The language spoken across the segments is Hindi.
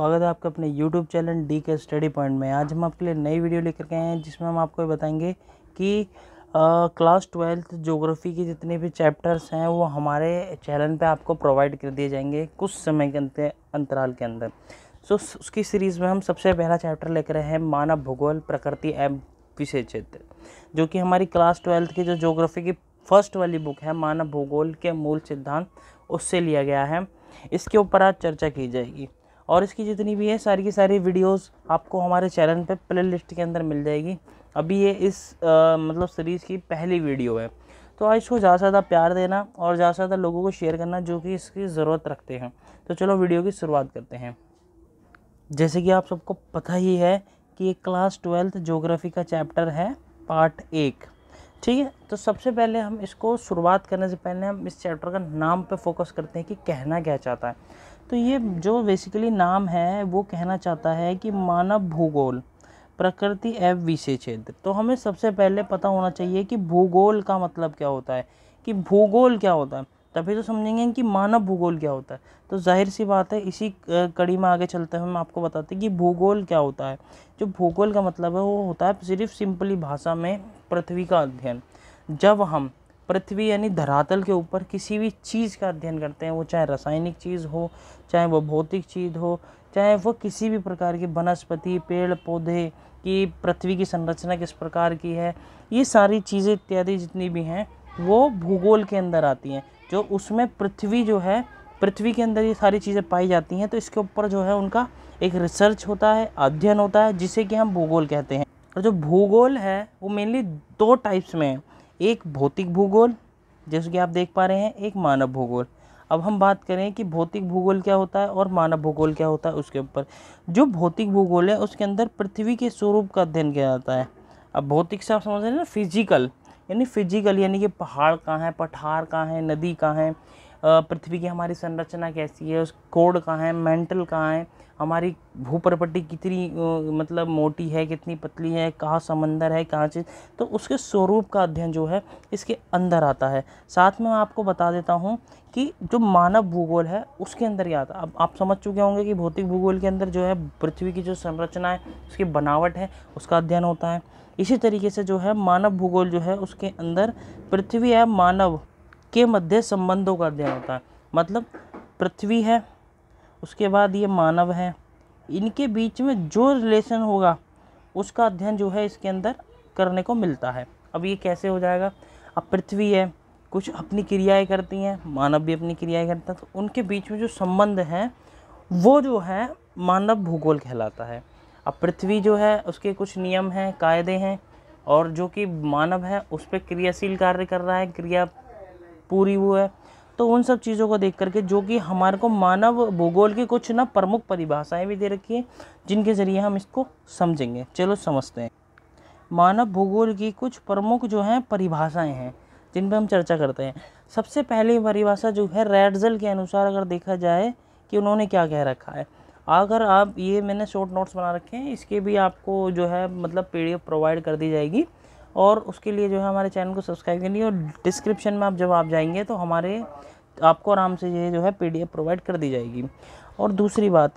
स्वागत है आपका अपने YouTube channel D K study point में आज हम आपके लिए नई वीडियो लेकर के आए हैं जिसमें हम आपको बताएंगे कि क्लास ट्वेल्थ जोग्राफ़ी के जितने भी चैप्टर्स हैं वो हमारे चैनल पे आपको प्रोवाइड कर दिए जाएंगे कुछ समय के अंतराल के अंदर सो so, उसकी सीरीज़ में हम सबसे पहला चैप्टर लेकर आए हैं मानव भूगोल प्रकृति एम विषय क्षेत्र जो कि हमारी क्लास ट्वेल्थ की जो जोग्राफ़ी की फर्स्ट वाली बुक है मानव भूगोल के मूल सिद्धांत उससे लिया गया है इसके ऊपर आज चर्चा की जाएगी और इसकी जितनी भी है सारी की सारी वीडियोस आपको हमारे चैनल पे प्ले लिस्ट के अंदर मिल जाएगी अभी ये इस आ, मतलब सीरीज़ की पहली वीडियो है तो आज इसको ज़्यादा से ज़्यादा प्यार देना और ज़्यादा से ज़्यादा लोगों को शेयर करना जो कि इसकी ज़रूरत रखते हैं तो चलो वीडियो की शुरुआत करते हैं जैसे कि आप सबको पता ही है कि ये क्लास ट्वेल्थ जोग्राफ़ी का चैप्टर है पार्ट एक ठीक है तो सबसे पहले हम इसको शुरुआत करने से पहले हम इस चैप्टर का नाम पे फोकस करते हैं कि कहना क्या चाहता है तो ये जो बेसिकली नाम है वो कहना चाहता है कि मानव भूगोल प्रकृति एवं विषय क्षेत्र तो हमें सबसे पहले पता होना चाहिए कि भूगोल का मतलब क्या होता है कि भूगोल क्या होता है तभी तो समझेंगे कि मानव भूगोल क्या होता है तो जाहिर सी बात है इसी कड़ी में आगे चलते हुए हम आपको बताते हैं कि भूगोल क्या होता है जो भूगोल का मतलब है वो होता है सिर्फ सिंपली भाषा में पृथ्वी का अध्ययन जब हम पृथ्वी यानी धरातल के ऊपर किसी भी चीज़ का अध्ययन करते हैं वो चाहे रासायनिक चीज़ हो चाहे वह भौतिक चीज़ हो चाहे वो किसी भी प्रकार की वनस्पति पेड़ पौधे की पृथ्वी की संरचना किस प्रकार की है ये सारी चीज़ें इत्यादि जितनी भी हैं वो भूगोल के अंदर आती हैं जो उसमें पृथ्वी जो है पृथ्वी के अंदर ये सारी चीज़ें पाई जाती हैं तो इसके ऊपर जो है उनका एक रिसर्च होता है अध्ययन होता है जिसे कि हम भूगोल कहते हैं और जो भूगोल है वो मेनली दो टाइप्स में है एक भौतिक भूगोल जैसे कि आप देख पा रहे हैं एक मानव भूगोल अब हम बात करें कि भौतिक भूगोल क्या होता है और मानव भूगोल क्या होता है उसके ऊपर जो भौतिक भूगोल है उसके अंदर पृथ्वी के स्वरूप का अध्ययन किया जाता है अब भौतिक से आप समझ रहे हैं ना फिजिकल यानी फिजिकल यानी कि पहाड़ कहाँ हैं पठार कहाँ हैं नदी कहाँ है पृथ्वी की हमारी संरचना कैसी है उस कोड कहाँ है मेंटल कहाँ है हमारी भूपरपट्टी कितनी मतलब मोटी है कितनी पतली है कहाँ समंदर है कहाँ चीज़ तो उसके स्वरूप का अध्ययन जो है इसके अंदर आता है साथ में मैं आपको बता देता हूँ कि जो मानव भूगोल है उसके अंदर ही आता अब आप समझ चुके होंगे कि भौतिक भूगोल के अंदर जो है पृथ्वी की जो संरचना है उसकी बनावट है उसका अध्ययन होता है इसी तरीके से जो है मानव भूगोल जो है उसके अंदर पृथ्वी है मानव के मध्य संबंधों का अध्ययन होता है मतलब पृथ्वी है उसके बाद ये मानव है इनके बीच में जो रिलेशन होगा उसका अध्ययन जो है इसके अंदर करने को मिलता है अब ये कैसे हो जाएगा अब पृथ्वी है कुछ अपनी क्रियाएं करती हैं मानव भी अपनी क्रियाएं करता है तो उनके बीच में जो संबंध है वो जो है मानव भूगोल कहलाता है अब पृथ्वी जो है उसके कुछ नियम हैं कायदे हैं और जो कि मानव है उस पर क्रियाशील कार्य कर रहा है क्रिया पूरी वो है तो उन सब चीज़ों को देख करके जो कि हमारे को मानव भूगोल की कुछ ना प्रमुख परिभाषाएं भी दे रखी हैं जिनके ज़रिए हम इसको समझेंगे चलो समझते हैं मानव भूगोल की कुछ प्रमुख जो हैं परिभाषाएं हैं जिन पर हम चर्चा करते हैं सबसे पहली परिभाषा जो है रेडजल के अनुसार अगर देखा जाए कि उन्होंने क्या कह रखा है अगर आप ये मैंने शॉर्ट नोट्स बना रखे हैं इसके भी आपको जो है मतलब पी प्रोवाइड कर दी जाएगी और उसके लिए जो है हमारे चैनल को सब्सक्राइब करनी और डिस्क्रिप्शन में आप जब आप जाएंगे तो हमारे आपको आराम से ये जो है पीडीएफ प्रोवाइड कर दी जाएगी और दूसरी बात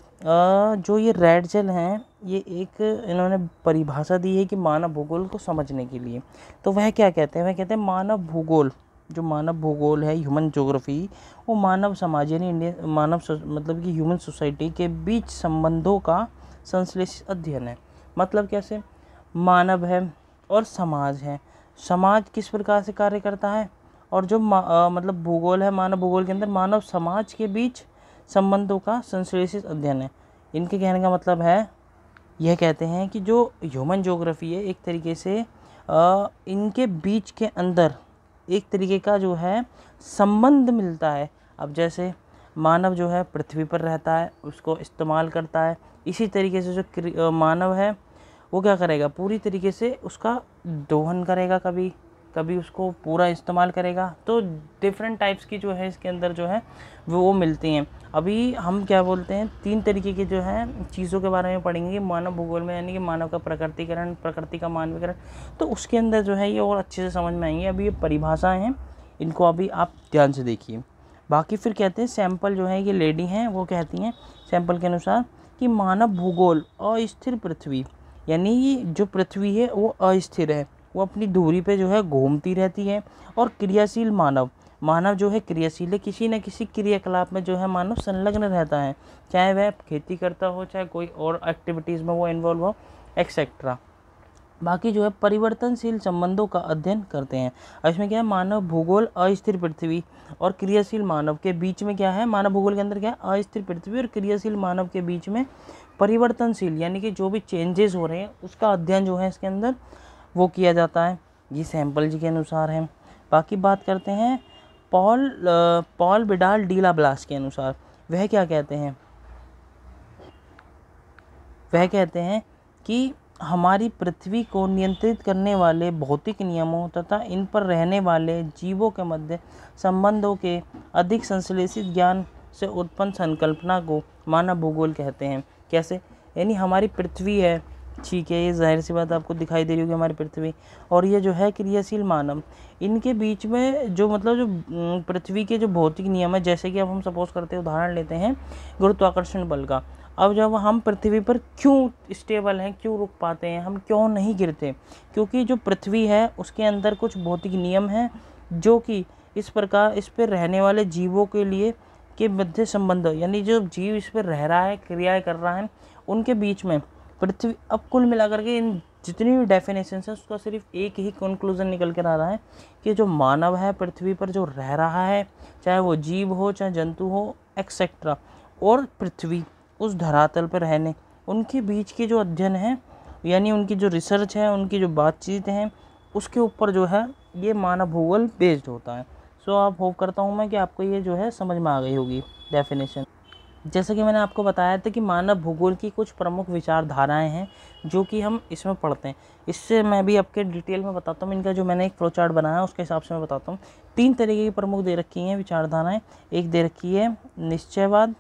जो ये रेड जेल हैं ये एक इन्होंने परिभाषा दी है कि मानव भूगोल को समझने के लिए तो वह क्या कहते हैं वह कहते हैं मानव भूगोल जो मानव भूगोल है ह्यूमन जोग्राफी वो मानव समाज यानी इंडियन मानव मतलब कि ह्यूमन सोसाइटी के बीच संबंधों का संश्लेष अध्ययन है मतलब कैसे मानव है और समाज है समाज किस प्रकार से कार्य करता है और जो आ, मतलब भूगोल है मानव भूगोल के अंदर मानव समाज के बीच संबंधों का संश्लेषित अध्ययन है इनके कहने का मतलब है यह कहते हैं कि जो ह्यूमन जोग्राफी है एक तरीके से आ, इनके बीच के अंदर एक तरीके का जो है संबंध मिलता है अब जैसे मानव जो है पृथ्वी पर रहता है उसको इस्तेमाल करता है इसी तरीके से जो मानव है वो क्या करेगा पूरी तरीके से उसका दोहन करेगा कभी कभी उसको पूरा इस्तेमाल करेगा तो डिफरेंट टाइप्स की जो है इसके अंदर जो है वो मिलती हैं अभी हम क्या बोलते हैं तीन तरीके के जो है चीज़ों के बारे में पढ़ेंगे मानव भूगोल में यानी कि मानव का प्रकृतिकरण प्रकृति का मानवीकरण तो उसके अंदर जो है ये और अच्छे से समझ में आएंगे अभी ये परिभाषाएँ हैं इनको अभी आप ध्यान से देखिए बाकी फिर कहते हैं सैंपल जो है ये लेडी हैं वो कहती हैं सैंपल के अनुसार कि मानव भूगोल अस्थिर पृथ्वी यानी जो पृथ्वी है वो अस्थिर है वो अपनी धूरी पे जो है घूमती रहती है और क्रियाशील मानव मानव जो है क्रियाशील है किसी न किसी क्रियाकलाप में जो है मानव संलग्न रहता है चाहे वह खेती करता हो चाहे कोई और एक्टिविटीज़ में वो इन्वॉल्व हो एक्सेट्रा बाकी जो है परिवर्तनशील संबंधों का अध्ययन करते हैं इसमें क्या है मानव भूगोल अस्थिर पृथ्वी और क्रियाशील मानव के बीच में क्या है मानव भूगोल के अंदर क्या है अस्थिर पृथ्वी और क्रियाशील मानव के बीच में परिवर्तनशील यानी कि जो भी चेंजेस हो रहे हैं उसका अध्ययन जो है इसके अंदर वो किया जाता है ये सैम्पल जी के अनुसार है बाकी बात करते हैं Paul Paul Vidal de la Blache के अनुसार वह क्या कहते हैं वह कहते हैं कि हमारी पृथ्वी को नियंत्रित करने वाले भौतिक नियमों तथा इन पर रहने वाले जीवों के मध्य संबंधों के अधिक संश्लेषित ज्ञान से उत्पन्न संकल्पना को मानव भूगोल कहते हैं कैसे यानी हमारी पृथ्वी है ठीक है ये जाहिर सी बात आपको दिखाई दे रही होगी हमारी पृथ्वी और ये जो है क्रियाशील मानव इनके बीच में जो मतलब जो पृथ्वी के जो भौतिक नियम है जैसे कि अब हम सपोज करते हैं उदाहरण लेते हैं गुरुत्वाकर्षण बल का अब जब हम पृथ्वी पर क्यों स्टेबल हैं क्यों रुक पाते हैं हम क्यों नहीं गिरते क्योंकि जो पृथ्वी है उसके अंदर कुछ भौतिक नियम हैं जो कि इस प्रकार इस पर रहने वाले जीवों के लिए के मध्य संबंध यानी जो जीव इस पर रह रहा है क्रियाएं कर रहा है उनके बीच में पृथ्वी अब कुल मिलाकर के इन जितनी भी डेफिनेशन है उसका सिर्फ एक ही कंक्लूजन निकल कर आ रहा है कि जो मानव है पृथ्वी पर जो रह रहा है चाहे वो जीव हो चाहे जंतु हो एक्सेट्रा और पृथ्वी उस धरातल पर रहने उनके बीच के जो अध्ययन है यानी उनकी जो रिसर्च है उनकी जो बातचीत है उसके ऊपर जो है ये मानव भूगोल बेस्ड होता है सो आप होप करता हूँ मैं कि आपको ये जो है समझ में आ गई होगी डेफिनेशन जैसे कि मैंने आपको बताया था कि मानव भूगोल की कुछ प्रमुख विचारधाराएं हैं जो कि हम इसमें पढ़ते हैं इससे मैं भी आपके डिटेल में बताता हूँ इनका जो मैंने एक प्रोचार्ट बनाया है उसके हिसाब से मैं बताता हूँ तीन तरीके की प्रमुख दे रखी हैं विचारधाराएं एक दे रखी है निश्चयवाद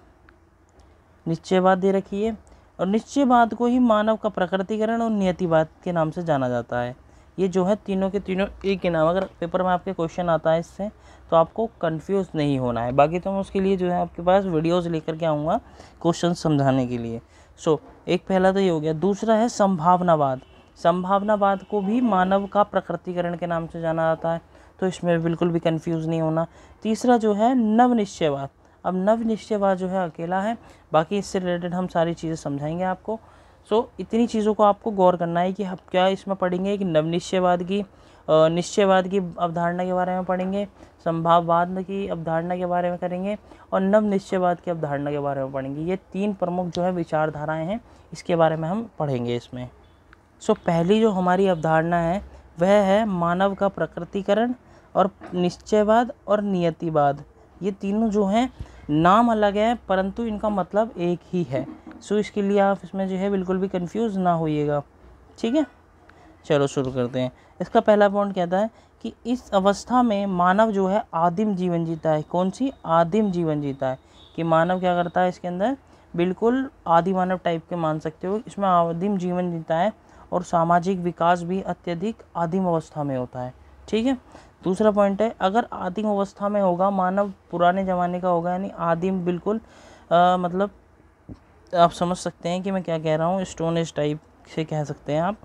निश्चयवाद दे रखी है और निश्चयवाद को ही मानव का प्रकृतिकरण और नियतिवाद के नाम से जाना जाता है ये जो है तीनों के तीनों एक ही नाम अगर पेपर में आपके क्वेश्चन आता है इससे तो आपको कंफ्यूज नहीं होना है बाकी तो मैं उसके लिए जो है आपके पास वीडियोज़ लेकर के आऊँगा क्वेश्चन समझाने के लिए सो so, एक पहला तो ये हो गया दूसरा है संभावनावाद संभावनावाद को भी मानव का प्रकृतिकरण के नाम से जाना जाता है तो इसमें बिल्कुल भी कन्फ्यूज़ नहीं होना तीसरा जो है नवनिश्चयवाद अब नवनिश्चयवाद जो है अकेला है बाकी इससे रिलेटेड हम सारी चीज़ें समझाएंगे आपको सो so, इतनी चीज़ों को आपको गौर करना है कि हम क्या इसमें पढ़ेंगे कि नवनिश्चयवाद की निश्चयवाद की अवधारणा के बारे में पढ़ेंगे संभाववाद की अवधारणा के बारे में करेंगे और नवनिश्चयवाद की अवधारणा के बारे में पढ़ेंगे ये तीन प्रमुख जो है विचारधाराएँ हैं इसके बारे में हम पढ़ेंगे इसमें सो so, पहली जो हमारी अवधारणा है वह है मानव का प्रकृतिकरण और निश्चयवाद और नियतिवाद ये तीनों जो हैं नाम अलग हैं परंतु इनका मतलब एक ही है सो इसके लिए आप इसमें जो है बिल्कुल भी कन्फ्यूज़ ना होइएगा ठीक है चलो शुरू करते हैं इसका पहला पॉइंट कहता है कि इस अवस्था में मानव जो है आदिम जीवन जीता है कौन सी आदिम जीवन जीता है कि मानव क्या करता है इसके अंदर बिल्कुल आदि मानव टाइप के मान सकते हो इसमें आदिम जीवन जीता है और सामाजिक विकास भी अत्यधिक आदिम अवस्था में होता है ठीक है दूसरा पॉइंट है अगर आदिम अवस्था में होगा मानव पुराने ज़माने का होगा यानी आदिम बिल्कुल आ, मतलब आप समझ सकते हैं कि मैं क्या कह रहा हूँ स्टोन एज टाइप से कह सकते हैं आप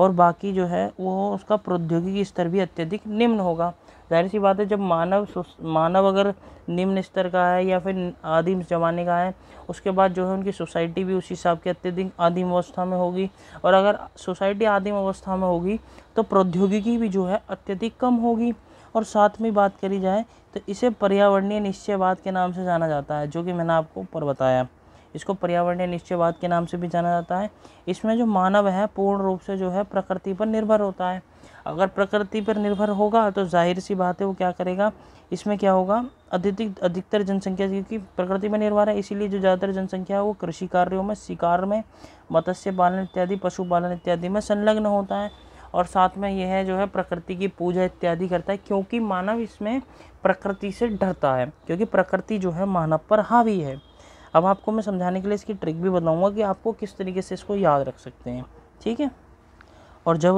और बाकी जो है वो उसका प्रौद्योगिकी स्तर भी अत्यधिक निम्न होगा जाहिर सी बात है जब मानव मानव अगर निम्न स्तर का है या फिर आदिम जमाने का है उसके बाद जो है उनकी सोसाइटी भी उस हिसाब की अत्यधिक आदिम अवस्था में होगी और अगर सोसाइटी आदिम अवस्था में होगी तो प्रौद्योगिकी भी जो है अत्यधिक कम होगी और साथ में बात करी जाए तो इसे पर्यावरणीय निश्चयवाद के नाम से जाना जाता है जो कि मैंने आपको ऊपर बताया इसको पर्यावरणीय निश्चयवाद के नाम से भी जाना जाता है इसमें जो मानव है पूर्ण रूप से जो है प्रकृति पर निर्भर होता है अगर प्रकृति पर निर्भर होगा तो जाहिर सी बात है वो क्या करेगा इसमें क्या होगा अधिक अधिकतर जनसंख्या क्योंकि प्रकृति पर निर्भर है इसीलिए जो ज़्यादातर जनसंख्या है वो कृषि कार्यों में शिकार में मत्स्य पालन इत्यादि पशुपालन इत्यादि में संलग्न होता है और साथ में यह है जो है प्रकृति की पूजा इत्यादि करता है क्योंकि मानव इसमें प्रकृति से डरता है क्योंकि प्रकृति जो है मानव पर हावी है अब आपको मैं समझाने के लिए इसकी ट्रिक भी बताऊँगा कि आपको किस तरीके से इसको याद रख सकते हैं ठीक है और जब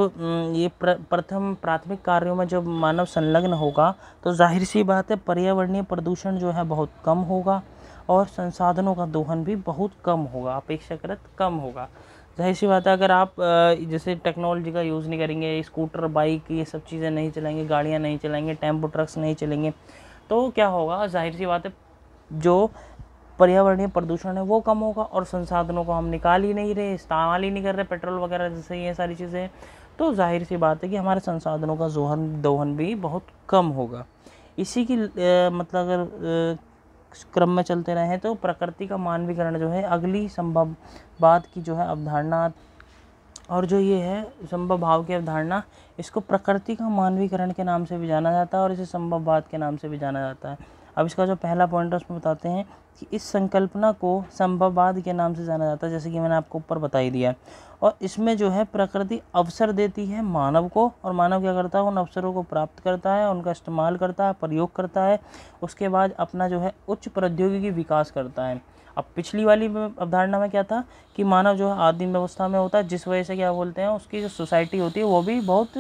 ये प्रथम प्राथमिक कार्यों में जब मानव संलग्न होगा तो जाहिर सी बात है पर्यावरणीय प्रदूषण जो है बहुत कम होगा और संसाधनों का दोहन भी बहुत कम होगा अपेक्षाकृत कम होगा जाहिर सी बात है अगर आप जैसे टेक्नोलॉजी का यूज़ नहीं करेंगे स्कूटर बाइक ये सब चीज़ें नहीं चलाएंगे गाड़ियाँ नहीं चलाएंगे टेम्पो ट्रक्स नहीं चलेंगे तो क्या होगा जाहिर सी बात है जो पर्यावरणीय प्रदूषण है वो कम होगा और संसाधनों को हम निकाल ही नहीं रहे इस्तेमाल ही नहीं कर रहे पेट्रोल वगैरह जैसे ये सारी चीज़ें तो जाहिर सी बात है कि हमारे संसाधनों का जोहन दोहन भी बहुत कम होगा इसी की मतलब अगर क्रम में चलते रहें तो प्रकृति का मानवीकरण जो है अगली संभव बात की जो है अवधारणा और जो ये है संभव भाव की अवधारणा इसको प्रकृति का मानवीकरण के नाम से भी जाना जाता है और इसे संभव बात के नाम से भी जाना जाता है अब इसका जो पहला पॉइंट है उसमें बताते हैं कि इस संकल्पना को संभववाद के नाम से जाना जाता है जैसे कि मैंने आपको ऊपर बता ही दिया और इसमें जो है प्रकृति अवसर देती है मानव को और मानव क्या करता है उन अवसरों को प्राप्त करता है उनका इस्तेमाल करता है प्रयोग करता है उसके बाद अपना जो है उच्च प्रौद्योगिकी विकास करता है अब पिछली वाली अवधारणा में क्या था कि मानव जो है आदिम व्यवस्था में होता है जिस वजह से क्या बोलते हैं उसकी जो सोसाइटी होती है वो भी बहुत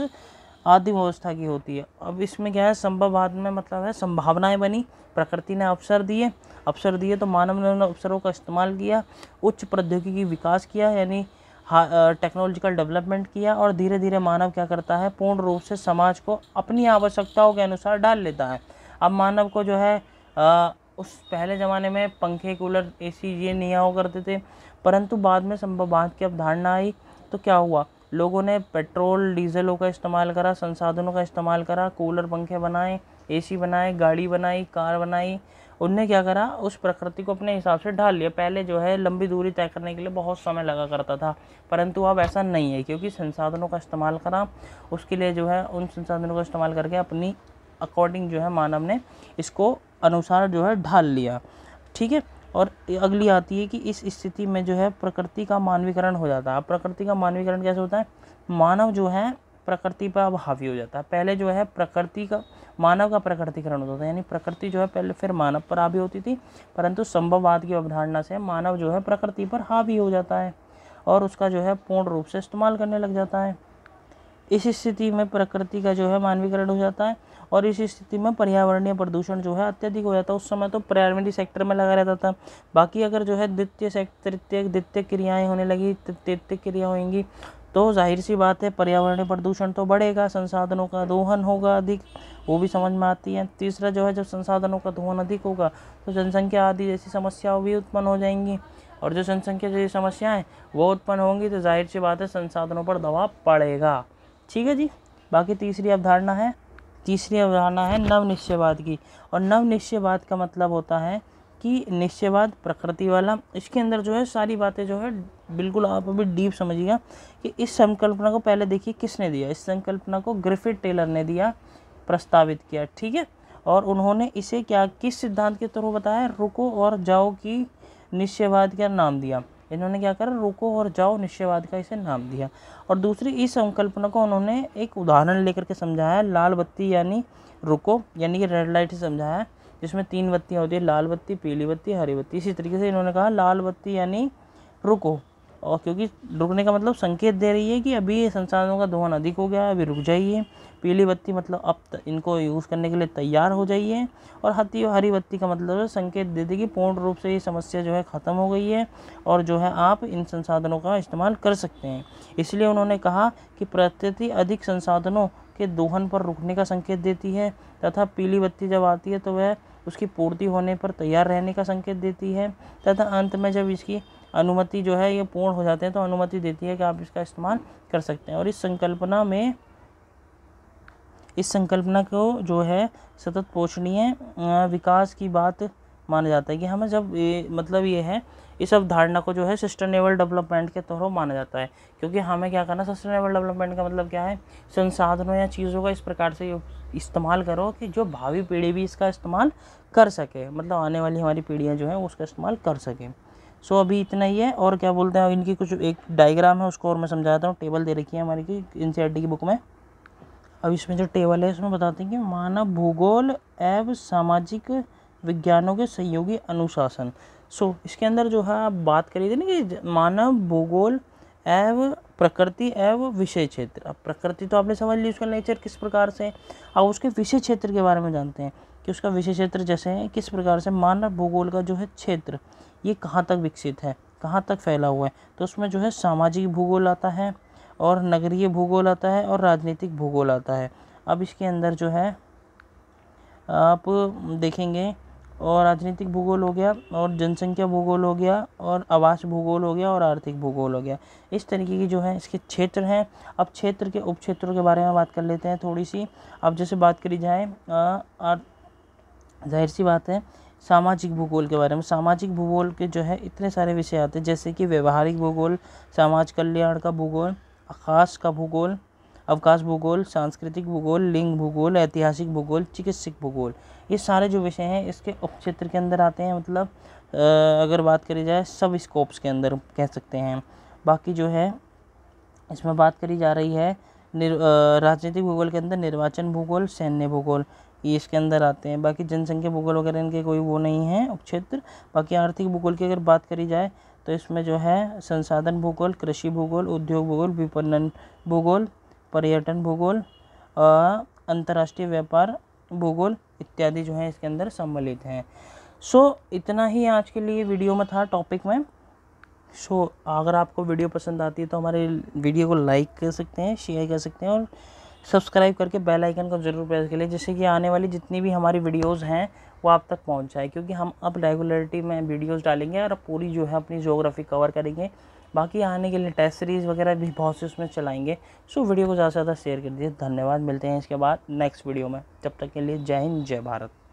आदिम व्यवस्था की होती है अब इसमें क्या है संभव बाद में मतलब है संभावनाएं बनी प्रकृति ने अवसर दिए अवसर दिए तो मानव ने अवसरों का इस्तेमाल किया उच्च प्रौद्योगिकी विकास किया यानी टेक्नोलॉजिकल डेवलपमेंट किया और धीरे धीरे मानव क्या करता है पूर्ण रूप से समाज को अपनी आवश्यकताओं के अनुसार डाल लेता है अब मानव को जो है आ, उस पहले ज़माने में पंखे कूलर एसी ये नहीं हुआ करते थे परंतु बाद में संभव संभववाद की अवधारणा आई तो क्या हुआ लोगों ने पेट्रोल डीजलों का इस्तेमाल करा संसाधनों का इस्तेमाल करा कूलर पंखे बनाए एसी बनाए गाड़ी बनाई कार बनाई उनने क्या करा उस प्रकृति को अपने हिसाब से ढाल लिया पहले जो है लंबी दूरी तय करने के लिए बहुत समय लगा करता था परंतु अब ऐसा नहीं है क्योंकि संसाधनों का इस्तेमाल करा उसके लिए जो है उन संसाधनों का इस्तेमाल करके अपनी अकॉर्डिंग जो है मानव ने इसको अनुसार जो है ढाल लिया ठीक है और अगली आती है कि इस स्थिति में जो है प्रकृति का मानवीकरण हो जाता है अब प्रकृति का मानवीकरण कैसे होता है मानव जो है प्रकृति पर अब हावी हो जाता है पहले जो है प्रकृति का मानव का प्रकृतिकरण होता था यानी प्रकृति जो है पहले फिर मानव पर हावी होती थी परंतु संभववाद की अवधारणा से मानव जो है प्रकृति पर हावी हो जाता है और उसका जो है पूर्ण रूप से इस्तेमाल करने लग जाता है इस स्थिति में प्रकृति का जो है मानवीकरण हो जाता है और इस स्थिति में पर्यावरणीय प्रदूषण जो है अत्यधिक हो जाता है उस समय तो प्राइमरी सेक्टर में लगा रहता था बाकी अगर जो है द्वितीय सेक्टर तृतीय द्वितीय क्रियाएँ होने लगी तृतीय क्रिया होंगी तो जाहिर सी बात है पर्यावरणीय प्रदूषण तो बढ़ेगा संसाधनों का दोहन होगा अधिक वो भी समझ में आती है तीसरा जो है जब संसाधनों का दोहन अधिक होगा तो जनसंख्या आदि जैसी समस्याओं भी उत्पन्न हो जाएंगी और जो जनसंख्या जैसी समस्याएँ वो उत्पन्न होंगी तो जाहिर सी बात है संसाधनों पर दबाव पड़ेगा ठीक है जी बाकी तीसरी अवधारणा है तीसरी अवधारणा है नवनिश्चयवाद की और नवनिश्चयवाद का मतलब होता है कि निश्चयवाद प्रकृति वाला इसके अंदर जो है सारी बातें जो है बिल्कुल आप अभी डीप समझिएगा कि इस संकल्पना को पहले देखिए किसने दिया इस संकल्पना को ग्रिफिट टेलर ने दिया प्रस्तावित किया ठीक है और उन्होंने इसे क्या किस सिद्धांत के थ्रू बताया रुको और जाओ की निश्चयवाद का नाम दिया इन्होंने क्या करा रोको और जाओ निश्चयवाद का इसे नाम दिया और दूसरी इस संकल्पना को उन्होंने एक उदाहरण लेकर के समझाया लाल बत्ती यानी रुको यानी कि रेड लाइट से समझाया जिसमें तीन बत्तियाँ होती है लाल बत्ती पीली बत्ती हरी बत्ती इसी तरीके से इन्होंने कहा लाल बत्ती यानी रुको और क्योंकि रुकने का मतलब संकेत दे रही है कि अभी संसाधनों का दोहन अधिक हो गया है अभी रुक जाइए पीली बत्ती मतलब अब इनको यूज़ करने के लिए तैयार हो जाइए और हती और हरी बत्ती का मतलब है संकेत दे देगी कि पूर्ण रूप से ये समस्या जो है ख़त्म हो गई है और जो है आप इन संसाधनों का इस्तेमाल कर सकते हैं इसलिए उन्होंने कहा कि प्रत्यति अधिक संसाधनों के दोहन पर रुकने का संकेत देती है तथा पीली बत्ती जब आती है तो वह उसकी पूर्ति होने पर तैयार रहने का संकेत देती है तथा अंत में जब इसकी अनुमति जो है ये पूर्ण हो जाते हैं तो अनुमति देती है कि आप इसका इस्तेमाल कर सकते हैं और इस संकल्पना में इस संकल्पना को जो है सतत पोषणीय विकास की बात माना जाता है कि हमें जब ये मतलब ये है इस अवधारणा को जो है सस्टेनेबल डेवलपमेंट के तौर माना जाता है क्योंकि हमें क्या करना सस्टेनेबल डेवलपमेंट का मतलब क्या है संसाधनों या चीज़ों का इस प्रकार से इस्तेमाल करो कि जो भावी पीढ़ी भी इसका इस्तेमाल कर सके मतलब आने वाली हमारी पीढ़ियाँ जो हैं उसका इस्तेमाल कर सकें सो अभी इतना ही है और क्या बोलते हैं इनकी कुछ एक डायग्राम है उसको और मैं समझाता हूँ टेबल दे रखी है हमारी की एन की बुक में अब इसमें जो टेबल है इसमें बताते हैं कि मानव भूगोल एवं सामाजिक विज्ञानों के सहयोगी अनुशासन सो so, इसके अंदर जो है आप बात करी थी ना कि मानव भूगोल एव प्रकृति एव विषय क्षेत्र अब प्रकृति तो आपने समझ ली उसका नेचर किस प्रकार से अब उसके विषय क्षेत्र के बारे में जानते हैं कि उसका विषय क्षेत्र जैसे है किस प्रकार से मानव भूगोल का जो है क्षेत्र ये कहाँ तक विकसित है कहाँ तक फैला हुआ है तो उसमें जो है सामाजिक भूगोल आता है और नगरीय भूगोल आता है और राजनीतिक भूगोल आता है अब इसके अंदर जो है आप देखेंगे और राजनीतिक भूगोल हो गया और जनसंख्या भूगोल हो गया और आवास भूगोल हो गया और आर्थिक भूगोल हो गया इस तरीके की जो है इसके क्षेत्र हैं अब क्षेत्र के उप क्षेत्रों के बारे में बात कर लेते हैं थोड़ी सी अब जैसे बात करी जाए जाहिर सी बात है सामाजिक भूगोल के बारे में सामाजिक भूगोल के जो है इतने सारे विषय आते हैं जैसे कि व्यवहारिक भूगोल समाज कल्याण का भूगोल आकाश का भूगोल अवकाश भूगोल सांस्कृतिक भूगोल लिंग भूगोल ऐतिहासिक भूगोल चिकित्सक भूगोल ये सारे जो विषय हैं इसके उप के अंदर आते हैं मतलब अगर बात करी जाए सब स्कोप्स के अंदर कह सकते हैं बाकी जो है इसमें बात करी जा रही है राजनीतिक भूगोल के अंदर निर्वाचन भूगोल सैन्य भूगोल ये इसके अंदर आते हैं बाकी जनसंख्या भूगोल वगैरह इनके कोई वो नहीं है उपक्षेत्र बाकी आर्थिक भूगोल की अगर बात करी जाए तो इसमें जो है संसाधन भूगोल कृषि भूगोल उद्योग भूगोल विपणन भूगोल पर्यटन भूगोल अंतर्राष्ट्रीय व्यापार भूगोल इत्यादि जो है इसके अंदर सम्मिलित हैं सो so, इतना ही आज के लिए वीडियो में था टॉपिक में सो so, अगर आपको वीडियो पसंद आती है तो हमारे वीडियो को लाइक कर सकते हैं शेयर कर सकते हैं और सब्सक्राइब करके बेल आइकन को ज़रूर प्रेस कर लिए जिससे कि आने वाली जितनी भी हमारी वीडियोज़ हैं वो आप तक पहुँच जाए क्योंकि हम अब रेगुलरिटी में वीडियोज़ डालेंगे और पूरी जो है अपनी जोग्राफी कवर करेंगे बाकी आने के लिए टेस्ट सीरीज़ वगैरह भी बहुत से उसमें चलाएंगे सो वीडियो को ज़्यादा से ज़्यादा शेयर कर दीजिए धन्यवाद मिलते हैं इसके बाद नेक्स्ट वीडियो में तब तक के लिए जय हिंद जय भारत